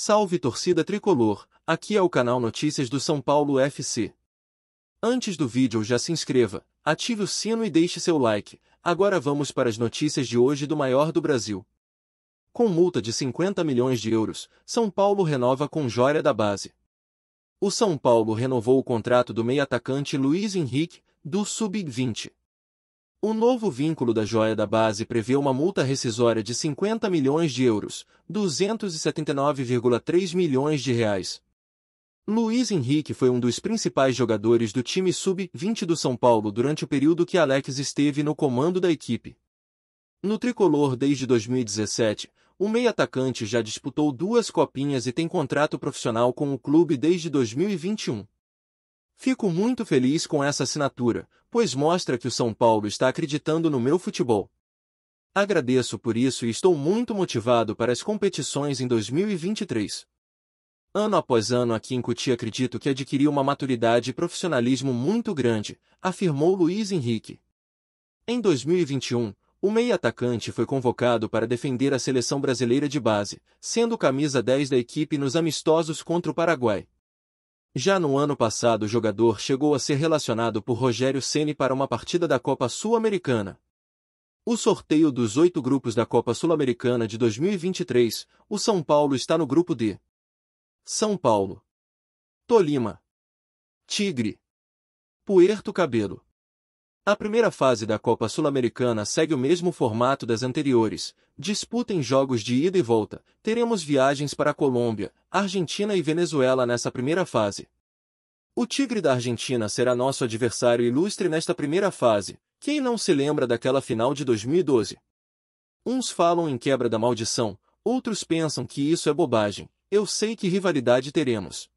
Salve torcida tricolor, aqui é o canal Notícias do São Paulo FC. Antes do vídeo já se inscreva, ative o sino e deixe seu like, agora vamos para as notícias de hoje do maior do Brasil. Com multa de 50 milhões de euros, São Paulo renova com joia da base. O São Paulo renovou o contrato do meio-atacante Luiz Henrique, do Sub-20. O novo vínculo da joia da base prevê uma multa rescisória de 50 milhões de euros, 279,3 milhões de reais. Luiz Henrique foi um dos principais jogadores do time sub-20 do São Paulo durante o período que Alex esteve no comando da equipe. No tricolor desde 2017, o meio-atacante já disputou duas copinhas e tem contrato profissional com o clube desde 2021. Fico muito feliz com essa assinatura, pois mostra que o São Paulo está acreditando no meu futebol. Agradeço por isso e estou muito motivado para as competições em 2023. Ano após ano aqui em Cuti acredito que adquiri uma maturidade e profissionalismo muito grande, afirmou Luiz Henrique. Em 2021, o meio atacante foi convocado para defender a seleção brasileira de base, sendo camisa 10 da equipe nos amistosos contra o Paraguai. Já no ano passado o jogador chegou a ser relacionado por Rogério Ceni para uma partida da Copa Sul-Americana. O sorteio dos oito grupos da Copa Sul-Americana de 2023, o São Paulo está no grupo D. São Paulo. Tolima. Tigre. Puerto Cabelo. A primeira fase da Copa Sul-Americana segue o mesmo formato das anteriores. Disputem jogos de ida e volta. Teremos viagens para a Colômbia, Argentina e Venezuela nessa primeira fase. O Tigre da Argentina será nosso adversário ilustre nesta primeira fase. Quem não se lembra daquela final de 2012? Uns falam em quebra da maldição, outros pensam que isso é bobagem. Eu sei que rivalidade teremos.